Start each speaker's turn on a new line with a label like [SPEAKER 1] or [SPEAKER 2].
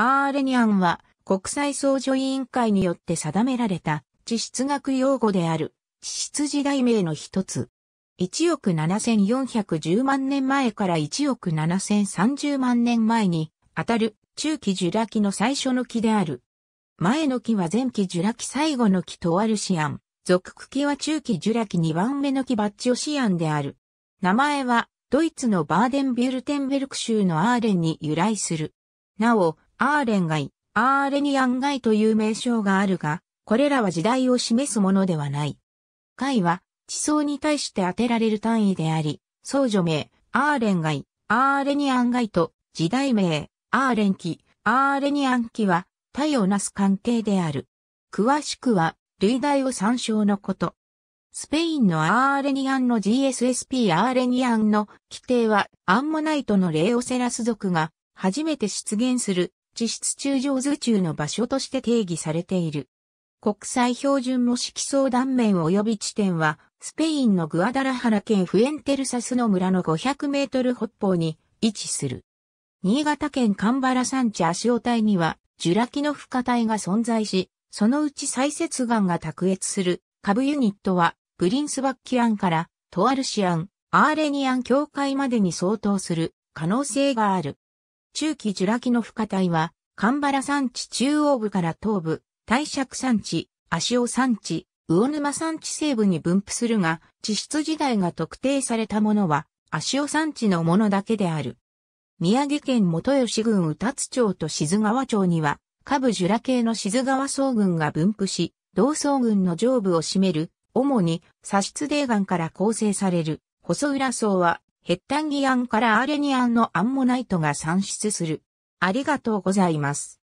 [SPEAKER 1] アーレニアンは国際総助委員会によって定められた地質学用語である地質時代名の一つ。1億7410万年前から1億7030万年前に当たる中期ジュラ紀の最初の木である。前の木は前期ジュラ紀最後の木とアルシアン。属茎木は中期ジュラ紀2番目の木バッチオシアンである。名前はドイツのバーデンビュルテンベルク州のアーレンに由来する。なお、アーレン街、アーレニアン街という名称があるが、これらは時代を示すものではない。街は地層に対して当てられる単位であり、僧女名、アーレン街、アーレニアン街と時代名、アーレンキ。アーレニアンキは対をなす関係である。詳しくは、類題を参照のこと。スペインのアーレニアンの GSSP アーレニアンの規定はアンモナイトのレオセラス族が初めて出現する地質中上図中の場所として定義されている。国際標準模式相断面及び地点は、スペインのグアダラハラ県フエンテルサスの村の500メートル北方に位置する。新潟県カンバラ山地足尾帯には、ジュラ紀の付加帯が存在し、そのうち最接岩が卓越する、下部ユニットは、プリンスバッキアンから、トアルシアン、アーレニアン境界までに相当する可能性がある。中期ジュラ紀の付加帯は、神原山地中央部から東部、大尺山地、足尾山地、魚沼山地西部に分布するが、地質時代が特定されたものは、足尾山地のものだけである。宮城県元吉郡宇達町と静川町には、下部ジュラ系の静川総群が分布し、同総群の上部を占める、主に、砂質泥岩から構成される、細浦層は、ヘッタンギアンからアーレニアンのアンモナイトが産出する。ありがとうございます。